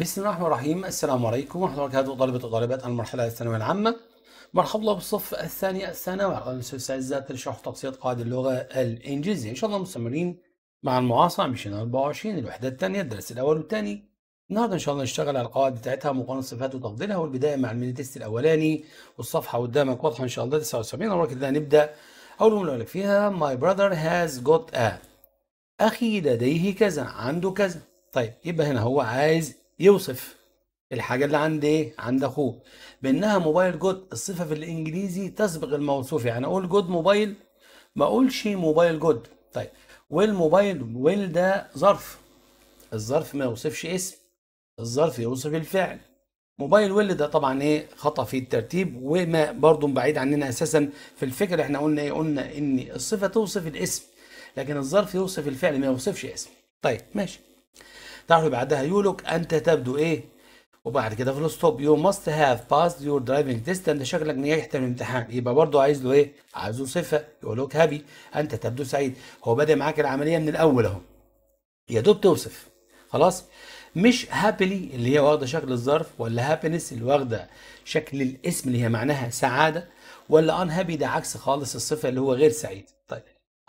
بسم الله الرحمن الرحيم السلام عليكم ورحمة الله وبركاته طلبة وطالبات المرحلة الثانوية العامة مرحبا بالصف الثاني الثانوي على عزات الشرح تبسيط قواعد اللغة الإنجليزية إن شاء الله مستمرين مع المعاصرة مشين 24 الوحدة الثانية الدرس الأول والثاني النهارده إن شاء الله نشتغل على القواعد بتاعتها مقارنة الصفات وتفضيلها والبداية مع الميني تيست الأولاني والصفحة قدامك واضحة إن شاء الله 79 اول كده نبدا أول جملة أقول لك فيها ماي براذر هاز جوت ا أخي لديه كذا عنده كذا طيب يبقى هنا هو عايز يوصف الحاجة اللي عند ايه؟ عند اخوه بانها موبايل جود الصفة في الانجليزي تسبق الموصوف يعني اقول جود موبايل ما اقولش موبايل جود طيب ويل موبايل ويل ده ظرف الظرف ما يوصفش اسم الظرف يوصف الفعل موبايل ويل ده طبعا ايه خطا في الترتيب وما برضو بعيد عننا اساسا في الفكره احنا قلنا ايه قلنا ان الصفه توصف الاسم لكن الظرف يوصف الفعل ما يوصفش اسم طيب ماشي تعرف بعدها لوك أنت تبدو إيه وبعد كده في الستوب يو ماست هاف باست يور درايفنج تيست انت شكلك نجحت في الامتحان يبقى برضه عايز له ايه؟ عايز له صفه يقول لك هابي انت تبدو سعيد هو بادئ معاك العمليه من الاول اهو يا دوب توصف خلاص مش هابيلي اللي هي واخده شكل الظرف ولا هابينس اللي واخده شكل الاسم اللي هي معناها سعاده ولا ان هابي ده عكس خالص الصفه اللي هو غير سعيد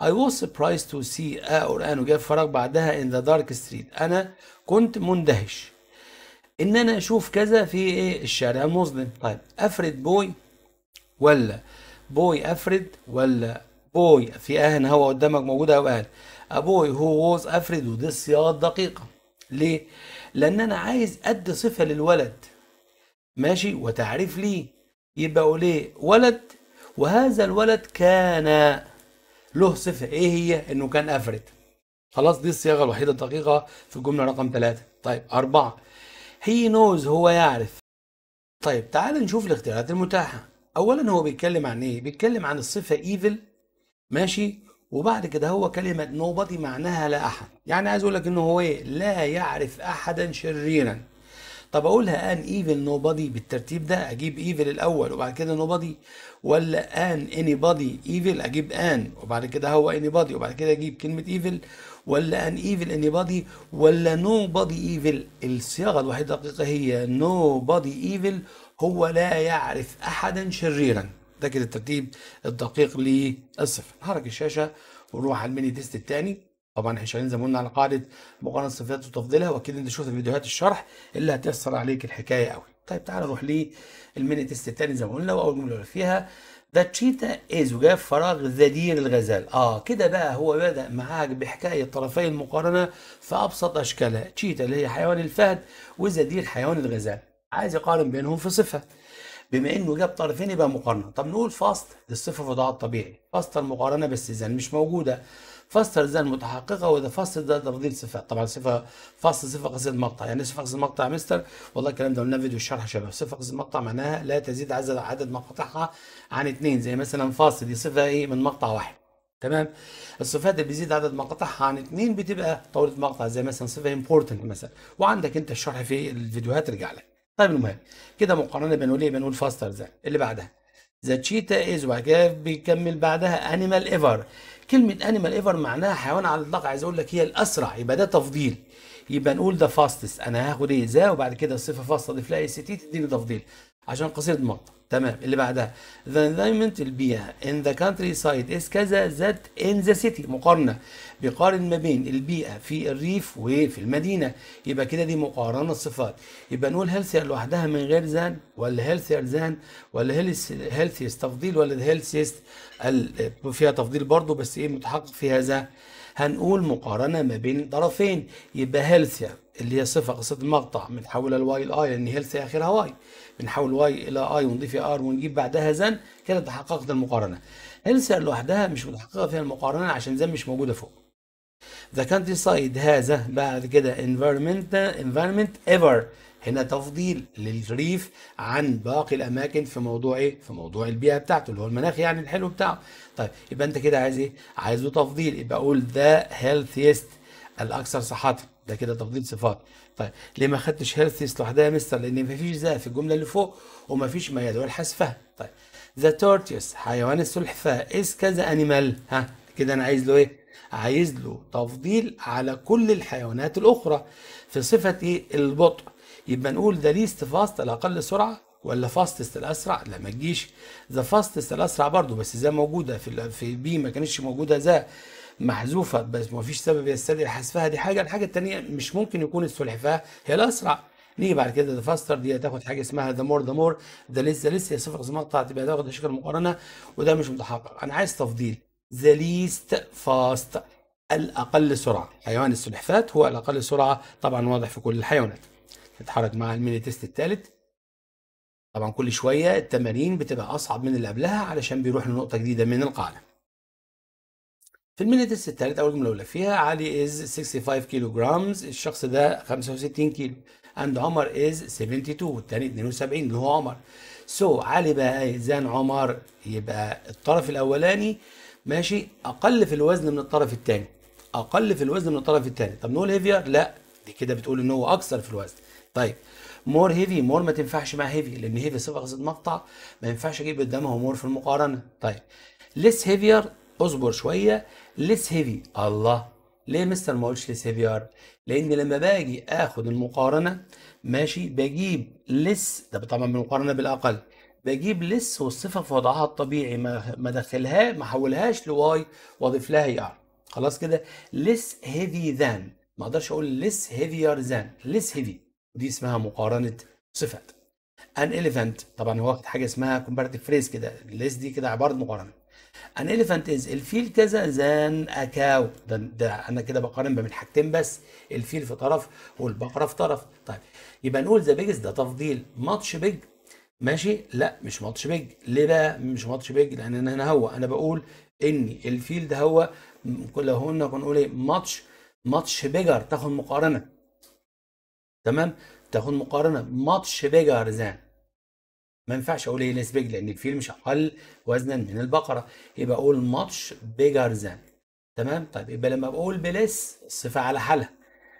I was surprised to see a آه، قرآن وجاب فراغ بعدها in the dark street أنا كنت مندهش إن أنا أشوف كذا في إيه الشارع المظلم طيب أفرد بوي ولا بوي أفرد ولا بوي في أهن هو قدامك موجودة أو أهن أبوي هو ووز أفرد ودي الصياغة الدقيقة ليه؟ لأن أنا عايز أدي صفة للولد ماشي وتعريف ليه يبقى أقول ولد وهذا الولد كان له صفه ايه هي انه كان افرد خلاص دي الصياغه الوحيده الدقيقه في الجمله رقم ثلاثه طيب اربعه هي نوز هو يعرف طيب تعال نشوف الاختيارات المتاحه اولا هو بيتكلم عن ايه بيتكلم عن الصفه ايفل ماشي وبعد كده هو كلمه نوبادي معناها لا احد يعني عايز اقول لك انه هو ايه لا يعرف احدا شريرا طب اقولها ان ايفل نو بادي بالترتيب ده اجيب ايفل الاول وبعد كده نو بادي ولا ان اني بادي ايفل اجيب ان وبعد كده هو اني بادي وبعد كده اجيب كلمه ايفل ولا ان ايفل اني بادي ولا نو بادي ايفل الصياغه الوحيده الدقيقه هي نو بادي ايفل هو لا يعرف احدا شريرا ده كده الترتيب الدقيق للصفر نحرك الشاشه ونروح على الميني تيست الثاني طبعا احنا شغالين زي ما قلنا على قاعده مقارنه الصفات وتفضيلها واكيد انت شفت فيديوهات الشرح اللي هتيسر عليك الحكايه قوي طيب تعال نروح للميني تيست الثاني زي ما قلنا واول جمله اللي فيها ذا تشيتا از وجاب فراغ ذا دير الغزال اه كده بقى هو بدا معاك بحكايه طرفي المقارنه في ابسط اشكالها تشيتا اللي هي حيوان الفهد وذا دير حيوان الغزال عايز يقارن بينهم في صفه بما انه جاب طرفين يبقى مقارنه طب نقول فاست الصفه في وضعها الطبيعي فاست المقارنه بس اذا مش موجوده فصل زان متحققه واذا فصل ده تفضيل صفات طبعا صفه فصل صفه قصير المقطع يعني صفه قصير المقطع مستر والله الكلام ده قلناه فيديو الشرح شباب صفه قصير المقطع معناها لا تزيد عدد عدد مقاطعها عن اثنين زي مثلا فاصل دي صفه ايه من مقطع واحد تمام الصفات اللي بيزيد عدد مقاطعها عن اثنين بتبقى طولة مقطع زي مثلا صفه امبورتنت مثلا وعندك انت الشرح في الفيديوهات ارجع لك طيب المهم كده مقارنه بنقول ايه بنقول فاستر زي اللي بعدها ذا تشيتا از وبعد كده بيكمل بعدها انيمال ايفر كلمه انيمال ايفر معناها حيوان على الاطلاق عايز اقول لك هي الاسرع يبقى ده تفضيل يبقى نقول ده فاستس انا هاخد ايه ذا وبعد كده الصفه فاست اضيف لها اي سي تي تديني تفضيل عشان قصيرة المقطع تمام اللي بعدها the environment البيئة in the countryside is كذا that in the city مقارنة بيقارن ما بين البيئة في الريف وفي المدينة يبقى كده دي مقارنة صفات يبقى نقول healthier لوحدها من غير than ولا healthier than ولا healthiest تفضيل ولا healthiest فيها تفضيل برضو بس ايه متحقق فيها هذا هنقول مقارنة ما بين طرفين يبقى healthier اللي هي صفة قصة المقطع بنحولها لواي الاي لان healthy اخرها واي بنحول واي الى اي ونضيف ار ونجيب بعدها زن كده تحققت المقارنه انسر لوحدها مش متحققه فيها المقارنه عشان زن مش موجوده فوق ذا كانتري سايد هذا بعد كده انفيرمنت انفيرمنت ايفر هنا تفضيل للريف عن باقي الاماكن في موضوع ايه في موضوع البيئه بتاعته اللي هو المناخ يعني الحلو بتاعه طيب يبقى انت كده عايز ايه عايزه تفضيل يبقى اقول ذا هيلثيست الاكثر صحه ده كده تفضيل صفات طيب ليه ما خدتش هيرثيس لوحدها يا مستر لان ما فيش ذا في الجمله اللي فوق وما فيش ما يدعو الحذفه طيب ذا تورتيوس حيوان السلحفاه از كذا انيمال ها كده انا عايز له ايه عايز له تفضيل على كل الحيوانات الاخرى في صفه ايه البطء يبقى نقول ذا ليست فاست الاقل سرعه ولا فاستست الاسرع لا ما تجيش ذا فاستست الاسرع برضو بس ذا موجوده في في بي ما كانتش موجوده ذا محذوفه بس ما فيش سبب يستدعي حذفها دي حاجه الحاجه الثانيه مش ممكن يكون السلحفاه هي الاسرع نيجي بعد كده ذا فاستر دي هتاخد حاجه اسمها ذا مور ذا مور ده لسه لسه هي صفر اسمها قطعه تبقى تاخد شكل مقارنه وده مش متحقق انا عايز تفضيل ذا ليست فاست الاقل سرعه حيوان السلحفاه هو الاقل سرعه طبعا واضح في كل الحيوانات نتحرك مع الميني تيست الثالث طبعا كل شويه التمارين بتبقى اصعب من اللي قبلها علشان بيروح لنقطه جديده من القاعده في المينيتس الثالث أول جملة فيها علي از 65 كيلو جرامز الشخص ده 65 كيلو اند عمر از 72 والثاني 72 اللي هو عمر سو so, علي بقى زان عمر يبقى الطرف الأولاني ماشي أقل في الوزن من الطرف الثاني أقل في الوزن من الطرف الثاني طب نقول هيفير لا دي كده بتقول إن هو أكثر في الوزن طيب مور هيفي مور ما تنفعش مع هيفي لان هيفي صفه قصد مقطع ما ينفعش اجيب قدامها مور في المقارنه طيب ليس هيفير اصبر شويه ليس هيفي الله ليه مستر ما قلتش ليس ار لان لما باجي اخد المقارنه ماشي بجيب لس ده طبعا بالمقارنه بالاقل بجيب لس والصفه في وضعها الطبيعي ما ما ما احولهاش لواي واضيف لها ار خلاص كده لس هيفي ذان ما اقدرش اقول لس هيفير ذان لس هيفي دي اسمها مقارنه صفات ان اليفنت طبعا هو واخد حاجه اسمها كومبارتيف فريز كده ليس دي كده عباره مقارنه ان elephant از الفيل كذا زان اكاو ده, ده انا كده بقارن بين حاجتين بس الفيل في طرف والبقره في طرف طيب يبقى نقول ذا بيجز ده تفضيل ماتش بيج ماشي لا مش ماتش بيج ليه بقى مش ماتش بيج لان انا هنا هو انا بقول ان الفيل ده هو لو قلنا بنقول ايه ماتش ماتش بيجر تاخد مقارنه تمام تاخد مقارنه ماتش بيجر زان ما ينفعش اقول ليس إيه، بيج لان الفيل مش اقل وزنا من البقره يبقى اقول ماتش بيجر ذان تمام طيب يبقى لما بقول بليس الصفه على حالها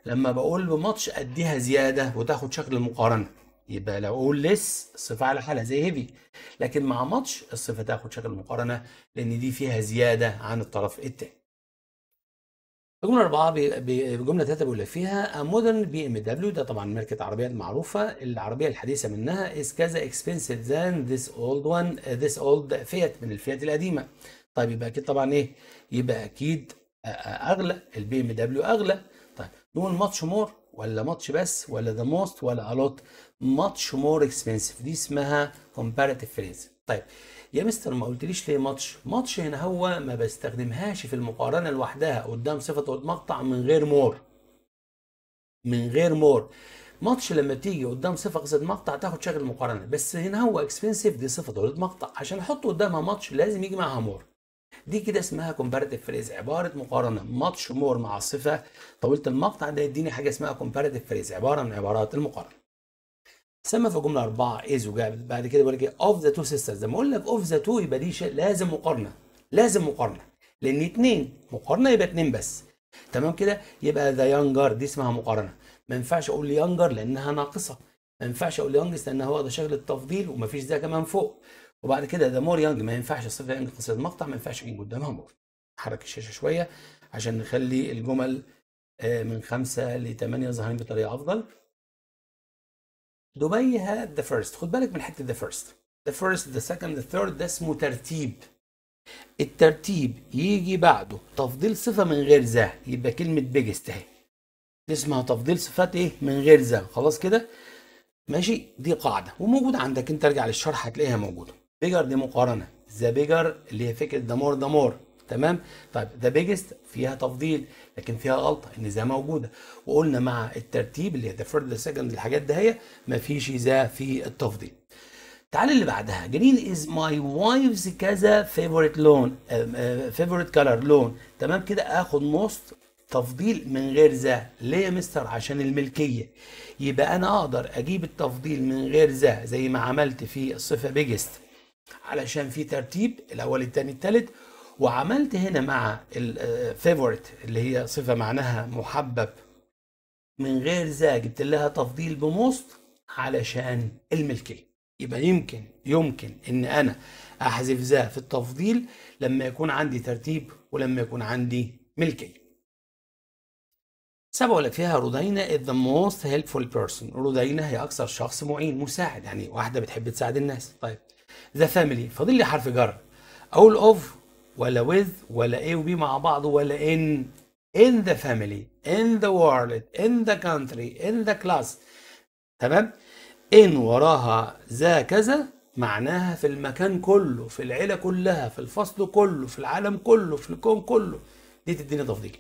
لما بقول بماتش اديها زياده وتاخد شكل المقارنه يبقى لو اقول لس الصفه على حالها زي هيفي لكن مع ماتش الصفه تاخد شكل المقارنه لان دي فيها زياده عن الطرف الثاني الجملة أربعة بجمله ثلاثه بيقول لك فيها a modern BMW ده طبعا ماركة عربيات معروفة العربية الحديثة منها is كذا expensive than this old one uh, this old فيات من الفيات القديمة طيب يبقى أكيد طبعا إيه؟ يبقى أكيد آه، آه، أغلى البي ام دبليو أغلى طيب نقول ماتش مور ولا ماتش بس ولا ذا موست ولا ألوت ماتش مور اكسبنسيف دي اسمها comparative phrase طيب يا مستر ما قلتليش ليه ماتش ماتش هنا هو ما بستخدمهاش في المقارنه لوحدها قدام صفه مقطع من غير مور من غير مور ماتش لما بتيجي قدام صفه قصد مقطع تاخد شكل المقارنه بس هنا هو اكسبنسيف دي صفه تولد مقطع عشان احط قدامها ماتش لازم يجي معاها مور دي كده اسمها كومباريتيف فريز عباره مقارنه ماتش مور مع الصفه طويله المقطع ده يديني حاجه اسمها كومباريتيف فريز عباره من عبارات المقارنه تسمى في جمله اربعه از وجاب بعد كده بيقول لك اوف ذا تو سيسترز لما اقول لك اوف ذا تو يبقى دي لازم مقارنه لازم مقارنه لان اثنين مقارنه يبقى اثنين بس تمام كده يبقى ذا يانجر دي اسمها مقارنه ما ينفعش اقول يانجر لانها ناقصه ما ينفعش اقول لان هو ده شغل التفضيل ومفيش ده كمان فوق وبعد كده ذا مور يانج ما ينفعش الصفه يانج قصه المقطع ما ينفعش يجي قدامها مور حرك الشاشه شويه عشان نخلي الجمل آه، من خمسة لثمانية ظاهرين بطريقة أفضل دبي هاد ذا فيرست خد بالك من حته ذا فيرست ذا فيرست ذا سكند ذا ثيرد ده اسمه ترتيب الترتيب يجي بعده تفضيل صفه من غير ذا يبقى كلمه بيجست اهي اسمها تفضيل صفات ايه من غير ذا خلاص كده ماشي دي قاعده وموجوده عندك انت ارجع للشرح هتلاقيها موجوده بيجر دي مقارنه ذا بيجر اللي هي فكره دمار دمار تمام طيب ذا بيجست فيها تفضيل لكن فيها غلطه ان ذا موجوده وقلنا مع الترتيب اللي هي ذا فيرد سكند الحاجات ده هي مفيش ذا في التفضيل تعال اللي بعدها جرين از ماي وايفز كذا فيفورت لون فيفورت كلر لون تمام كده اخد موست تفضيل من غير ذا ليه يا مستر عشان الملكيه يبقى انا اقدر اجيب التفضيل من غير ذا زي ما عملت في الصفه بيجست علشان في ترتيب الاول الثاني الثالث وعملت هنا مع الفيفورت آه، اللي هي صفه معناها محبب من غير ذا جبت لها تفضيل بموست علشان الملكيه يبقى يمكن يمكن ان انا احذف ذا في التفضيل لما يكون عندي ترتيب ولما يكون عندي ملكيه سبعة ولا فيها رودينا is the most helpful person رودينا هي أكثر شخص معين مساعد يعني واحدة بتحب تساعد الناس طيب the family فاضل لي حرف جر all of ولا with ولا A B مع بعض ولا in in the family in the world in the country in the class تمام in وراها ذا كذا معناها في المكان كله في العيلة كلها في الفصل كله في العالم كله في الكون كله دي تديني تفضيل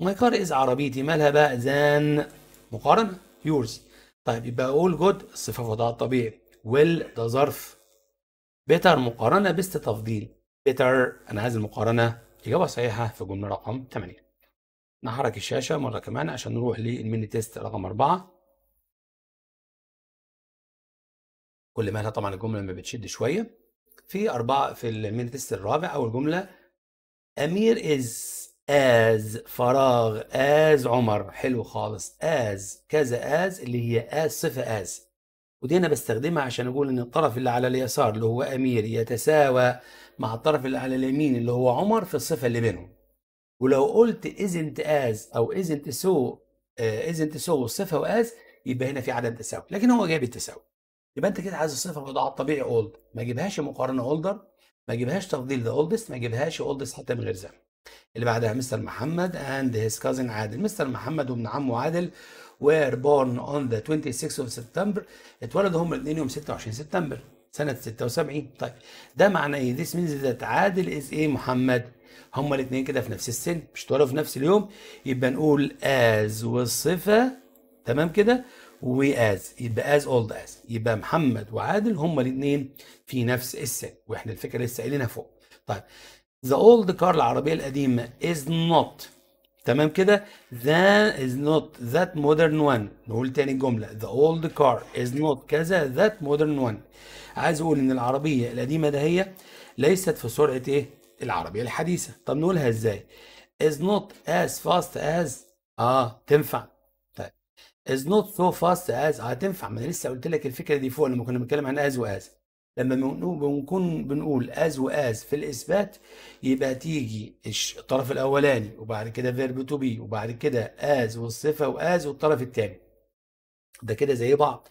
ماي كار از عربيتي مالها بقى ذان مقارنة يورز طيب يبقى اقول جود الصفة وضعها الطبيعي ويل ده ظرف بيتر مقارنة بست تفضيل بيتر أنا عايز المقارنة إجابة صحيحة في جملة رقم 8 نحرك الشاشة مرة كمان عشان نروح للميني تيست رقم 4 كل ما لها طبعا الجملة ما بتشد شوية في أربعة في الميني تيست الرابع أول جملة أمير از از فراغ از عمر حلو خالص از كذا از اللي هي از صفة از ودي أنا بستخدمها عشان أقول إن الطرف اللي على اليسار اللي هو أمير يتساوى مع الطرف الأعلى اليمين اللي هو عمر في الصفة اللي بينهم ولو قلت ازنت از أو ازنت سو ازنت سو الصفة واز يبقى هنا في عدم تساوي لكن هو جاب التساوي يبقى أنت كده عايز الصفة الوضع الطبيعي اولد ما جيبهاش مقارنة اولدر ما جيبهاش تفضيل ذا اولدست ما جيبهاش اولدست حتى من غير ذنب اللي بعدها مستر محمد اند هيز كازن عادل مستر محمد وابن عمه عادل وير بورن اون ذا 26 اوف سبتمبر اتولدوا هم الاثنين يوم 26 سبتمبر سنة 76 طيب ده معنى ايه؟ ذيس مينز ذات عادل از ايه محمد؟ هما الاثنين كده في نفس السن مش اتولدوا في نفس اليوم يبقى نقول از والصفة تمام كده واز يبقى از اولد از يبقى محمد وعادل هما الاثنين في نفس السن واحنا الفكرة لسه قايلينها فوق طيب ذا اولد كار العربية القديمة از نوت تمام كده ذا از نوت ذات مودرن وان نقول تاني الجملة ذا اولد كار از نوت كذا ذات مودرن وان عايز اقول ان العربيه القديمه ده هي ليست في سرعه ايه العربيه الحديثه طب نقولها ازاي is not as fast as اه تنفع طيب is not so fast as اه تنفع ما انا لسه قلت لك الفكره دي فوق لما كنا بنتكلم عن as واز لما بنكون بنقول as واز في الاثبات يبقى تيجي الطرف الاولاني وبعد كده فيرب تو بي وبعد كده as والصفه واز والطرف الثاني ده كده زي بعض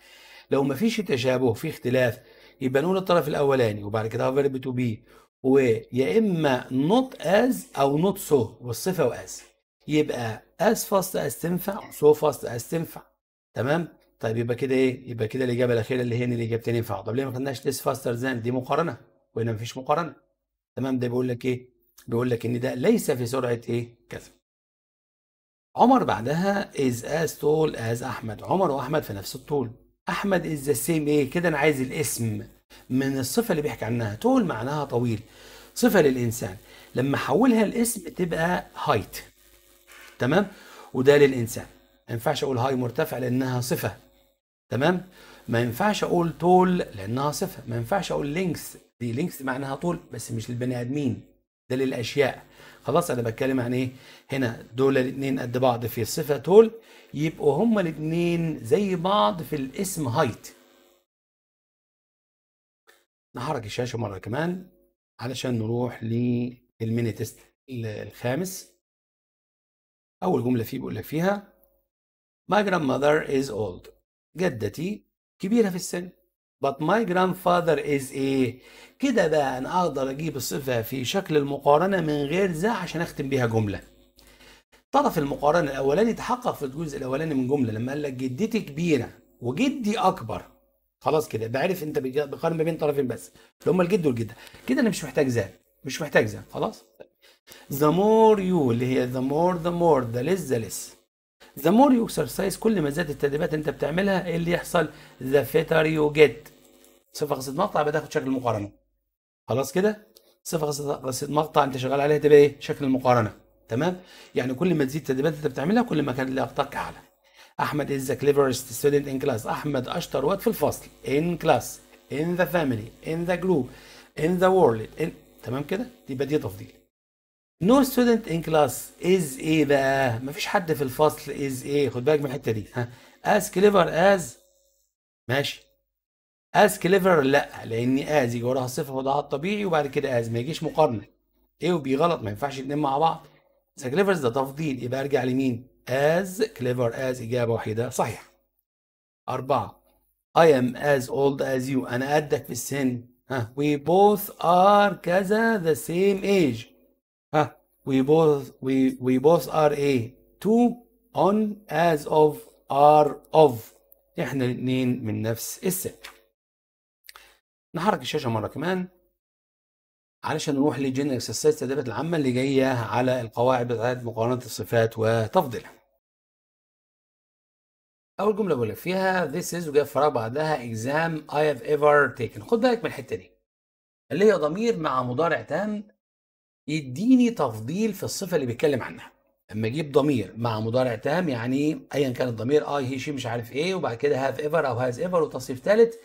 لو ما فيش تشابه في اختلاف يبقى نقول الطرف الاولاني وبعد كده فيرب تو بي ويا اما نوت از او نوت سو والصفه واز يبقى از فاست از تنفع سو فاست از تنفع تمام طيب يبقى كده ايه يبقى كده الاجابه الاخيره اللي هي ان الاجابتين ينفع طب ليه ما خدناش ليس فاستر زان دي مقارنه وهنا مفيش مقارنه تمام ده بيقول لك ايه بيقول لك ان ده ليس في سرعه ايه كذا عمر بعدها از از طول از احمد عمر واحمد في نفس الطول احمد از ذا سيم ايه كده انا عايز الاسم من الصفه اللي بيحكي عنها طول معناها طويل صفه للانسان لما احولها لاسم تبقى هايت تمام وده للانسان ما ينفعش اقول هاي مرتفع لانها صفه تمام ما ينفعش اقول طول لانها صفه ما ينفعش اقول لينكس دي لينكس معناها طول بس مش للبني ادمين ده للاشياء خلاص انا بتكلم عن ايه هنا دول الاثنين قد بعض في الصفه تول يبقوا هما الاثنين زي بعض في الاسم هايت نحرك الشاشه مره كمان علشان نروح للميني تيست الخامس اول جمله فيه بيقول لك فيها My grandmother is old جدتي كبيره في السن but my grandfather is a كده بقى انا اقدر اجيب الصفه في شكل المقارنه من غير ذا عشان اختم بيها جمله طرف المقارنه الاولاني تحقق في الجزء الاولاني من جمله لما قال لك جدتي كبيره وجدي اكبر خلاص كده بعرف انت بقارن ما بين طرفين بس اللي هم الجد والجده كده انا مش محتاج ذا مش محتاج ذا خلاص the more you اللي هي the more the more the less the less The more you exercise كل ما زادت التدريبات اللي انت بتعملها ايه اللي يحصل ذا فيتر يو جيت صفه قصيده مقطع بتاخد شكل المقارنه خلاص كده صفه قصيده مقطع انت شغال عليها تبقى ايه شكل المقارنه تمام يعني كل ما تزيد التدريبات اللي انت بتعملها كل ما كان لياقتك اعلى احمد از ذا كليفرست ستودنت ان كلاس احمد اشطر واد في الفصل ان كلاس ان ذا فاميلي ان ذا جروب ان ذا وورلد تمام كده يبقى دي تفضيل نو ستودنت ان كلاس از ايه بقى مفيش حد في الفصل از ايه خد بالك من الحته دي ها از كليفر از ماشي از كليفر لا لان از يجي وراها صفر وضعها الطبيعي وبعد كده از ما يجيش مقارنه ايه وبي غلط ما ينفعش اتنين مع بعض از كليفر ده تفضيل يبقى ارجع لمين از كليفر از اجابه واحده صحيح أربعة I am as old as you أنا قدك في السن ها we both are كذا the same age ها we both we we both are a two on as of are of احنا الاثنين من نفس السن نحرك الشاشه مره كمان علشان نروح لجنرال اكسرسايز التدريبات العامه اللي جايه على القواعد بتاعت مقارنه الصفات وتفضيلها اول جمله بقول لك فيها this is وجايه فراغ بعدها exam I have ever taken خد بالك من الحته دي اللي هي ضمير مع مضارع تام يديني تفضيل في الصفه اللي بيتكلم عنها لما اجيب ضمير مع مضارع تام يعني ايا كان الضمير اي هي شي مش عارف ايه وبعد كده هاف ايفر او هاز ايفر وتصريف ثالث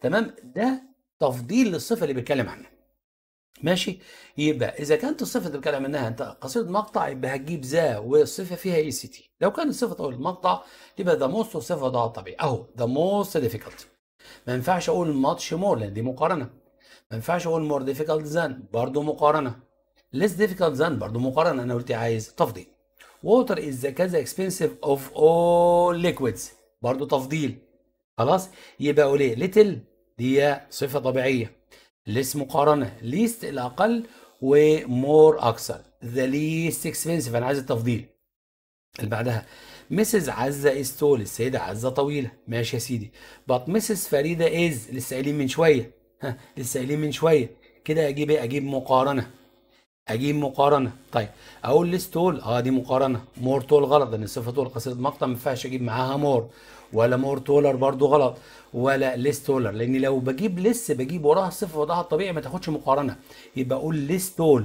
تمام ده تفضيل للصفه اللي بيتكلم عنها ماشي يبقى اذا كانت الصفه اللي بتكلم عنها انت قصيده مقطع يبقى هتجيب ذا والصفه فيها اي سي تي لو كانت الصفة طول المقطع يبقى ذا موست والصفه وضعها طبيعي اهو ذا موست ديفيكالت ما ينفعش اقول ماتش مور لان دي مقارنه ما ينفعش اقول مور ديفيكالت ذان برضه مقارنه less difficult than برضه مقارنه انا قلت عايز تفضيل water is كذا expensive of all liquids برضه تفضيل خلاص يبقى إيه؟ little دي صفه طبيعيه less مقارنه least الاقل ومور اكثر ذا ليست expensive انا عايز التفضيل اللي بعدها مسز عزه از تول السيده عزه طويله ماشي يا سيدي بط مسز فريده از لسه قايلين من شويه ها لسه قايلين من شويه كده اجيب ايه اجيب مقارنه اجيب مقارنه طيب اقول ليس تول اه دي مقارنه مور تول غلط لان الصفه تول قصيره مقطع ما ينفعش اجيب معاها مور ولا مور تولر برضو غلط ولا ليس تولر لان لو بجيب ليس بجيب وراها صفه وضعها الطبيعي ما تاخدش مقارنه يبقى اقول ليس تول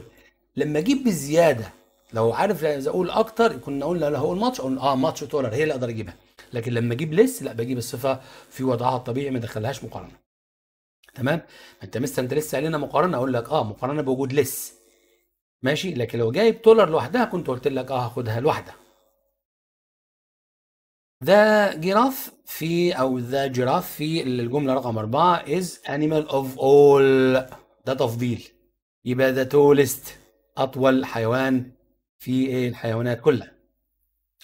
لما اجيب بالزياده لو عارف اذا اقول اكتر كنا قلنا لا هقول ماتش اقول اه ماتش تولر هي اللي اقدر اجيبها لكن لما اجيب ليس لا بجيب الصفه في وضعها الطبيعي ما ادخلهاش مقارنه تمام انت مثلا انت لسه لنا مقارنه اقول لك اه مقارنه بوجود لس ماشي لكن لو جايب دولار لوحدها كنت قلت لك اه هاخدها لوحدها ذا جراف في أو ذا جراف في الجملة رقم أربعة از انيمال اوف اول ده تفضيل يبقى ذا تولست أطول حيوان في إيه الحيوانات كلها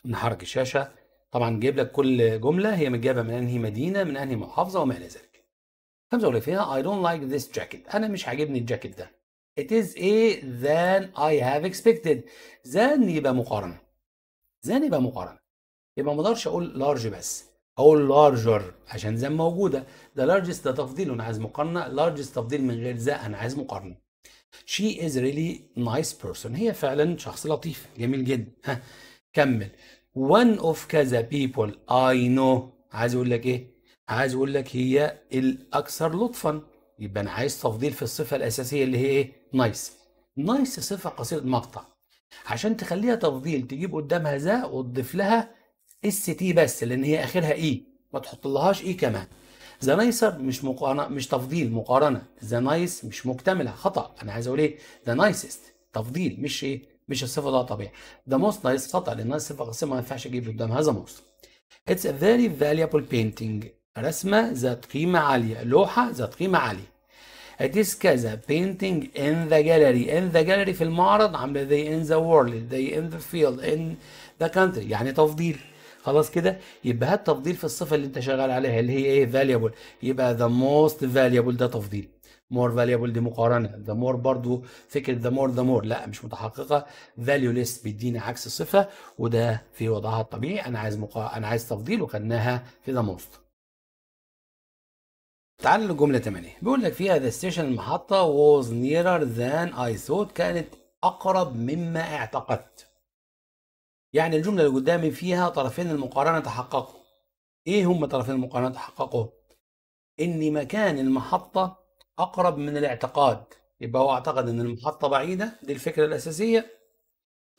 نحرك الشاشة طبعا جايب لك كل جملة هي متجابة من أنهي مدينة من أنهي محافظة وما إلى ذلك خمسة ولا فيها اي دونت لايك ذيس جاكيت أنا مش عاجبني الجاكيت ده It is a than I have expected. than يبقى مقارنة. than يبقى مقارنة. يبقى ما اقدرش اقول large بس. اقول larger عشان than موجودة. the largest ده تفضيل وانا عايز مقارنة. largest تفضيل من غير ذا انا عايز مقارنة. She is really nice person. هي فعلا شخص لطيف. جميل جدا. ها كمل. One of كذا people I know. عايز اقول لك ايه؟ عايز اقول لك هي الاكثر لطفا. يبقى انا عايز تفضيل في الصفه الاساسيه اللي هي ايه نايس نايس صفه قصيره مقطع عشان تخليها تفضيل تجيب قدامها ذا وتضيف لها اس تي بس لان هي اخرها اي ما تحط لهاش اي كمان ذا نايسر مش مقارنه مش تفضيل مقارنه ذا نايس مش مكتمله خطا انا عايز اقول ايه ذا نايسست تفضيل مش ايه مش الصفه ده طبيعي ذا موست نايس خطا لان الصفه قصيره ما ينفعش اجيب قدامها ذا موست It's a very valuable painting رسمة ذات قيمة عالية لوحة ذات قيمة عالية It is كذا painting in the gallery in the gallery في المعرض عاملة زي in the world زي in the field in the country يعني تفضيل خلاص كده يبقى هات تفضيل في الصفة اللي انت شغال عليها اللي هي ايه valuable يبقى the most valuable ده تفضيل more valuable دي مقارنة the more برضو فكرة the more the more لا مش متحققة value list بيديني عكس الصفة وده في وضعها الطبيعي انا عايز مقا... انا عايز تفضيل وخدناها في the most تعال للجملة 8 بيقول لك فيها the station المحطة was nearer than I thought كانت أقرب مما اعتقدت يعني الجملة اللي قدامي فيها طرفين المقارنة تحققوا إيه هم طرفين المقارنة تحققوا إن مكان المحطة أقرب من الاعتقاد يبقى هو اعتقد إن المحطة بعيدة دي الفكرة الأساسية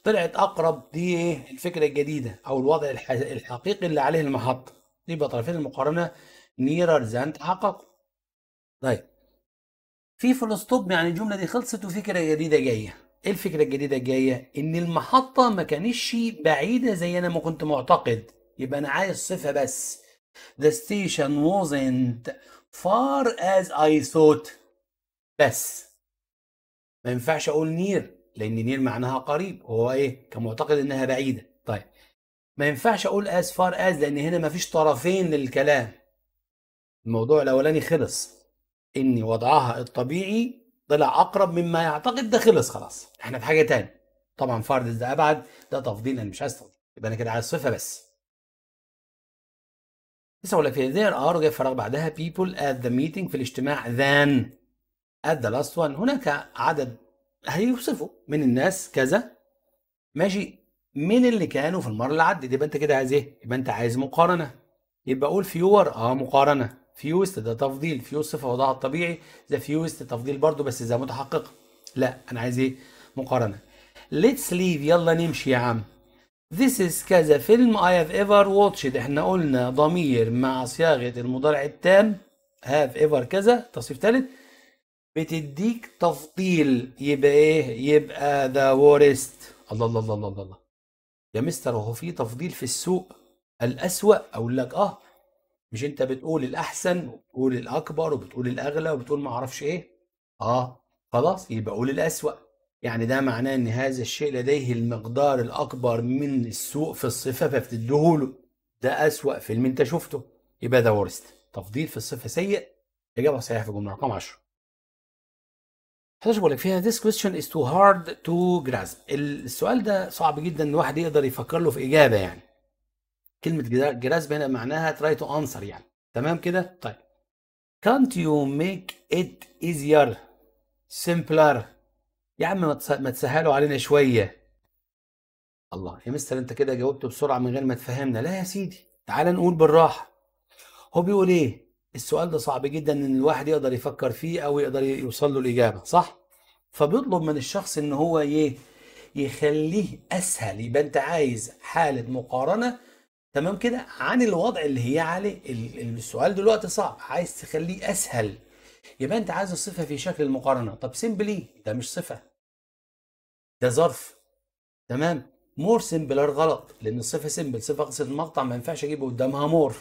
طلعت أقرب دي إيه الفكرة الجديدة أو الوضع الحقيقي اللي عليه المحطة يبقى طرفين المقارنة ميررز يعني تحققوا طيب في فول ستوب يعني الجمله دي خلصت وفكره جديده جايه ايه الفكره الجديده الجايه ان المحطه ما كانتش بعيده زي انا ما كنت معتقد يبقى انا عايز صفه بس the station wasn't far as I thought بس ما ينفعش اقول نير لان نير معناها قريب هو ايه كمعتقد انها بعيده طيب ما ينفعش اقول as far as لان هنا ما فيش طرفين للكلام الموضوع الاولاني خلص ان وضعها الطبيعي طلع اقرب مما يعتقد ده خلص خلاص احنا في حاجه تاني طبعا فرض ده ابعد ده تفضيل انا مش عايز تفضيل يبقى انا كده عايز صفه بس لسه اقول لك في there ار وجاي فراغ بعدها بيبل ات ذا ميتنج في الاجتماع ذان ات ذا لاست وان هناك عدد هيوصفوا من الناس كذا ماشي من اللي كانوا في المره اللي عدت يبقى انت كده عايز ايه؟ يبقى انت عايز مقارنه يبقى اقول فيور اه مقارنه فيوست ده تفضيل فيوست صفه وضعها الطبيعي ذا فيوست تفضيل برضو بس ذا متحققه لا انا عايز ايه مقارنه ليتس ليف يلا نمشي يا عم This is كذا فيلم I have ever watched احنا قلنا ضمير مع صياغة المضارع التام have ever كذا تصريف ثالث بتديك تفضيل يبقى ايه يبقى the worst الله الله الله الله الله يا مستر وهو في تفضيل في السوق الأسوأ أقول لك اه مش انت بتقول الاحسن وبتقول الاكبر وبتقول الاغلى وبتقول ما اعرفش ايه اه خلاص يبقى قول الاسوأ يعني ده معناه ان هذا الشيء لديه المقدار الاكبر من السوء في الصفه فبتديهوله ده اسوأ فيلم انت شفته يبقى ده ورست تفضيل في الصفه سيء اجابه صحيحه في الجمله رقم 10 بقول لك فيها this question is too hard to grasp السؤال ده صعب جدا الواحد يقدر يفكر له في اجابه يعني كلمه جراسب هنا معناها تراي تو انسر يعني تمام كده طيب can't you make it easier سمبلر يا عم ما تسهلوا علينا شويه الله يا مستر انت كده جاوبت بسرعه من غير ما تفهمنا لا يا سيدي تعال نقول بالراحه هو بيقول ايه السؤال ده صعب جدا ان الواحد يقدر يفكر فيه او يقدر يوصل له الاجابه صح فبيطلب من الشخص ان هو ايه يخليه اسهل يبقى انت عايز حاله مقارنه تمام كده عن الوضع اللي هي عليه السؤال دلوقتي صعب عايز تخليه اسهل يبقى انت عايز الصفه في شكل المقارنه طب سيمبلي e، ده مش صفه ده ظرف تمام مور سيمبلر غلط لان الصفه سيمبل صفه قصيره المقطع ما ينفعش اجيب قدامها مور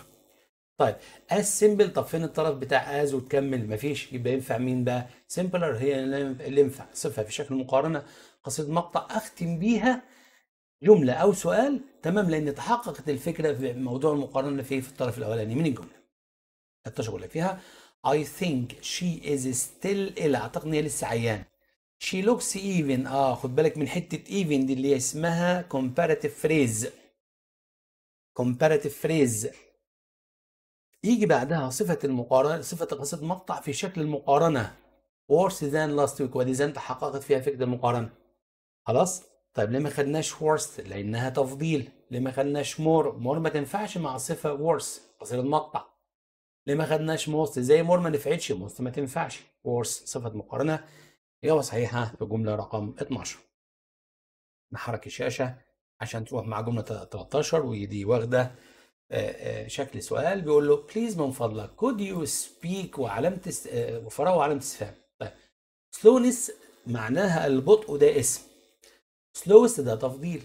طيب اس سيمبل طب فين الطرف بتاع از وتكمل مفيش يبقى ينفع مين بقى سيمبلر هي اللي ينفع صفه في شكل مقارنه قصيره مقطع اختم بيها جملة أو سؤال تمام لأن تحققت الفكرة في موضوع المقارنة في في الطرف الأولاني من الجملة التشغيل فيها I think she is still ill أعتقد إن هي لسه عيان she looks even آه خد بالك من حتة even دي اللي هي اسمها comparative phrase comparative phrase يجي بعدها صفة المقارنة صفة قصة مقطع في شكل المقارنة worse than last week ودي زان تحققت فيها فكرة المقارنة خلاص طيب ليه ما خدناش worst لانها تفضيل ليه ما خدناش مور مور ما تنفعش مع صفه worse قصير مقطع ليه ما خدناش موست زي مور ما نفعتش موست ما تنفعش worse صفه مقارنه اجابه صحيحه في جمله رقم 12 نحرك الشاشه عشان تروح مع جمله 13 ودي واخده آه، آه، شكل سؤال بيقول له بليز من فضلك كود يو سبيك وعلامه آه، وفراغ وعلامه استفهام طيب سلونس معناها البطء ده اسم slowest ده تفضيل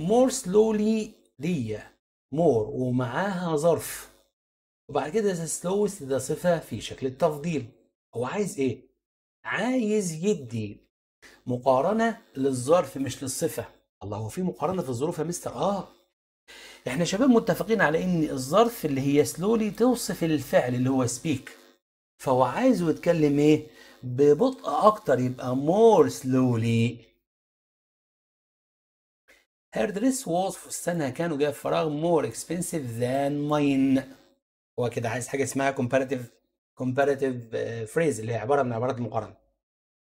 more slowly دي more ومعاها ظرف وبعد كده the slowest ده صفة في شكل التفضيل هو عايز ايه؟ عايز يدي مقارنة للظرف مش للصفة الله هو في مقارنة في الظروف يا مستر اه احنا شباب متفقين على ان الظرف اللي هي سلولي توصف الفعل اللي هو سبيك فهو عايزه يتكلم ايه ببطء اكتر يبقى مور سلولي Her dress was فستانها كانوا وجاي فراغ more expensive than mine هو كده عايز حاجة اسمها comparative comparative آه، phrase اللي هي عبارة من عبارات المقارنة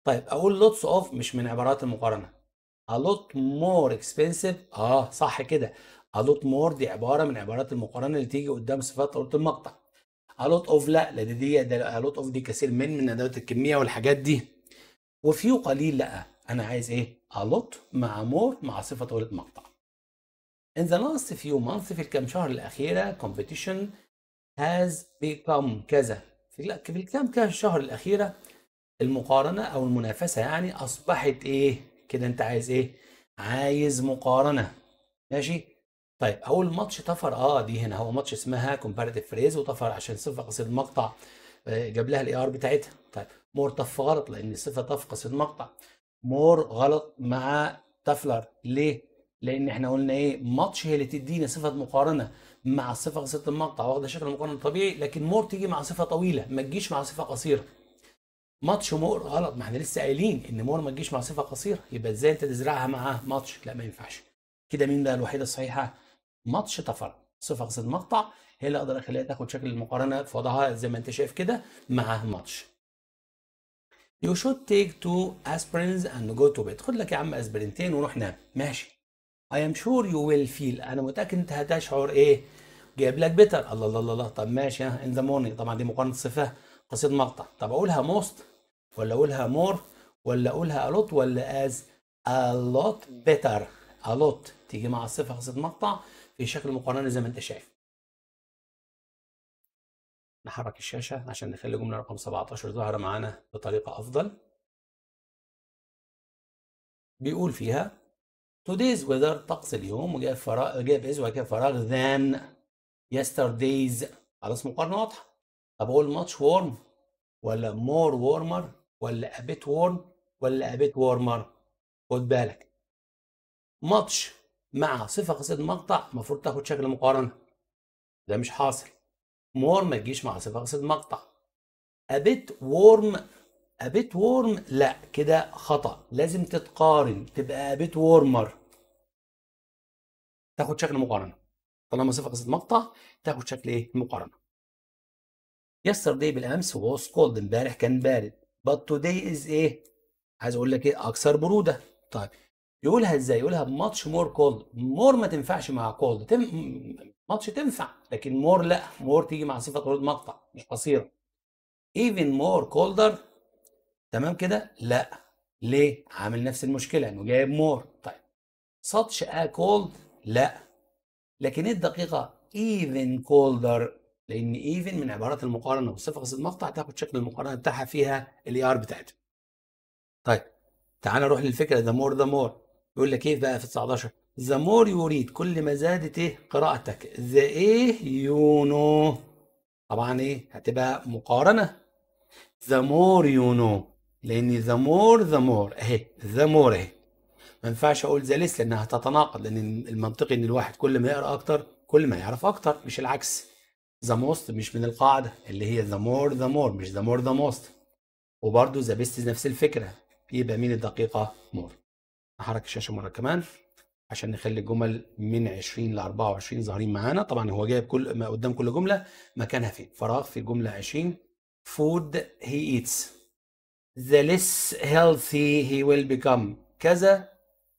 طيب أقول lots of مش من عبارات المقارنة a lot more expensive اه صح كده a lot more دي عبارة من عبارات المقارنة اللي تيجي قدام صفات قلت المقطع a lot of لا لأن دي a lot of دي كثير من من أدوات الكمية والحاجات دي وفيو قليل لا انا عايز ايه الوت مع مور مع صفه طويله مقطع in the last few months في الكام شهر الاخيره competition has become كذا في الكام كام شهر الاخيره المقارنه او المنافسه يعني اصبحت ايه كده انت عايز ايه عايز مقارنه ماشي طيب اول ماتش طفر اه دي هنا هو ماتش اسمها كومباريتيف فريز وطفر عشان صفه قصير المقطع آه، جاب لها الاي ار بتاعتها طيب مور طف غلط لان الصفه تفقس المقطع مور غلط مع تافلر ليه؟ لان احنا قلنا ايه ماتش هي اللي تدينا صفه مقارنه مع صفه قصيره المقطع واخده شكل مقارنه طبيعي لكن مور تيجي مع صفه طويله ما تجيش مع صفه قصيره ماتش مور غلط ما احنا لسه قايلين ان مور ما تجيش مع صفه قصيره يبقى ازاي انت تزرعها مع ماتش لا ما ينفعش كده مين بقى الوحيده الصحيحه ماتش تفر صفه قصيره المقطع هي اللي اقدر اخليها تاخد شكل المقارنه في وضعها زي ما انت شايف كده مع ماتش You should take two aspirins and go to bed خد لك يا عم اسبرينتين وروح نام ماشي I am sure you will feel أنا متأكد أنت هتشعر إيه جايب لك بيتر الله الله الله, الله. طب ماشي ها in the morning طبعا دي مقارنة صفة قصيد مقطع طب أقولها most ولا أقولها more ولا أقولها a lot ولا as a lot better a lot تيجي مع الصفة قصيد مقطع في شكل مقارنة زي ما أنت شايف نحرك الشاشة عشان نخلي جملة رقم 17 ظاهرة معانا بطريقة أفضل بيقول فيها today's weather طقس اليوم جاب فراغ جاب از وجاب فراغ than yesterday's خلاص مقارنة واضحة طب أقول much warm ولا more warmer ولا a bit warm ولا a bit warmer خد بالك much مع صفة قصيدة مقطع المفروض تاخد شكل مقارنة ده مش حاصل مور ما تجيش مع صفة المقطع ابيت وورم ابيت وورم لا كده خطأ لازم تتقارن تبقى ابيت وورمر تاخد شكل مقارنة طالما صفة قصد مقطع تاخد شكل ايه مقارنة yesterday بالامس was كولد امبارح كان بارد but today is ايه عايز اقول لك ايه اكثر برودة طيب يقولها ازاي؟ يقولها بماتش مور كولد مور ما تنفعش مع كولد تم... ماتش تنفع لكن مور لا مور تيجي مع صفه ورود مقطع مش قصيره ايفن مور كولدر تمام كده؟ لا ليه؟ عامل نفس المشكله انه جايب مور طيب ساتش ا كولد لا لكن ايه الدقيقه؟ ايفن كولدر لان ايفن من عبارات المقارنه والصفه قصد المقطع تاخد شكل المقارنه بتاعها فيها الاي ار e بتاعتها. طيب تعال نروح للفكره ذا مور ذا مور يقول لك ايه بقى في 19 ذا مور يو ريد كل ما زادت ايه قراءتك ذا ايه يو نو طبعا ايه هتبقى مقارنه ذا مور يو نو لان ذا مور ذا مور اهي ذا مور اهي ما ينفعش اقول ذا ليس لانها هتتناقض لان المنطقي ان الواحد كل ما يقرا اكتر كل ما يعرف اكتر مش العكس ذا موست مش من القاعده اللي هي ذا مور ذا مور مش ذا مور ذا موست وبرده ذا بيست نفس الفكره يبقى مين الدقيقه مور احرك الشاشه مره كمان عشان نخلي الجمل من 20 ل 24 ظاهرين معانا طبعا هو جايب كل ما قدام كل جمله مكانها فين فراغ في جمله 20 food he eats the less healthy he will become كذا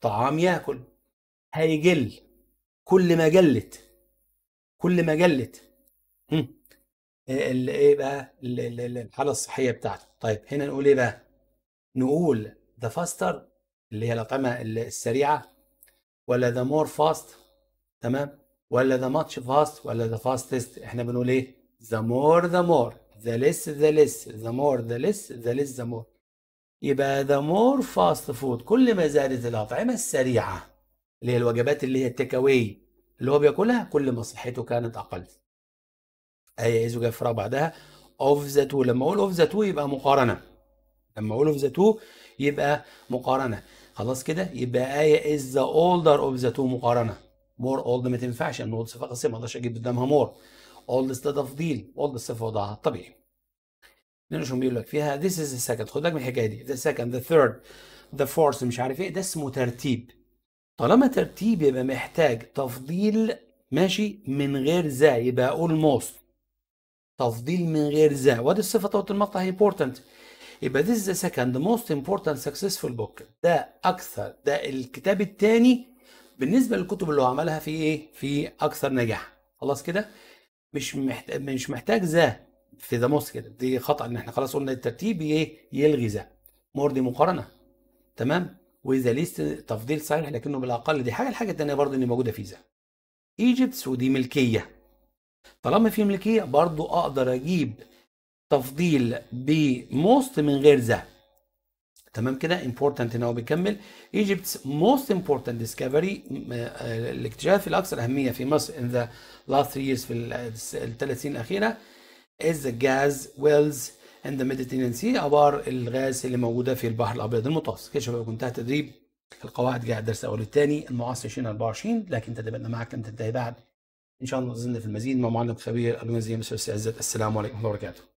طعام ياكل هيجل كل ما جلت كل ما جلت إيه،, ايه بقى الحاله الصحيه بتاعته طيب هنا نقول ايه بقى نقول the faster اللي هي الأطعمة السريعة ولا ذا مور فاست تمام ولا ذا ماتش فاست ولا ذا فاستست احنا بنقول ايه ذا مور ذا مور ذا ليس ذا ليس ذا مور ذا ليس ذا ليس ذا مور يبقى ذا مور فاست فود كل ما زادت الأطعمة السريعة اللي هي الوجبات اللي هي التيك اواي اللي هو بياكلها كل ما صحته كانت أقل اي عايزه جاي في بعدها أوف ذا تو لما أقول أوف ذا تو يبقى مقارنة لما أقول أوف ذا تو يبقى مقارنة خلاص كده يبقى ايه از ذا اولدر اوف ذا تو مقارنه مور اولد ما تنفعش ان اولد صفه قاسيه ما اقدرش اجيب قدامها مور اولد تفضيل اولد الصفه وضعها الطبيعي شو بيقول لك فيها this is the second خد بالك من الحكايه دي the second the third the fourth مش عارف ايه ده اسمه ترتيب طالما ترتيب يبقى محتاج تفضيل ماشي من غير ذا يبقى اولموست تفضيل من غير ذا وادي الصفه طوت المقطع هي important يبقى ذيس ذا سكند موست امبورتنت سكسسفول بوك ده اكثر ده الكتاب الثاني بالنسبه للكتب اللي هو عملها في ايه في اكثر نجاح خلاص كده مش محتاج مش محتاج ذا في ذا موست كده دي خطا ان احنا خلاص قلنا الترتيب ايه يلغي ذا مور دي مقارنه تمام واذا ليست تفضيل صحيح لكنه بالاقل دي حاجه الحاجه الثانيه برضه اللي موجوده في ذا ايجيبتس ودي ملكيه طالما في ملكيه برضه اقدر اجيب تفضيل بموست من غير ذا تمام كده امبورتنت هنا هو بيكمل ايجيبتس موست امبورتنت ديسكفري الاكتشاف الاكثر اهميه في مصر ان ذا لاست 3 ييرز في الثلاث سنين الاخيره از جاز ويلز ان ذا ميديتيريان سي ابار الغاز اللي موجوده في البحر الابيض المتوسط كده شباب كنت تدريب القواعد جاء الدرس الاول الثاني المعاصر 2024 لكن تدريبنا معك لم تنتهي بعد ان شاء الله نظن في المزيد مع معلم خبير المنزل عزت السلام عليكم ورحمه الله وبركاته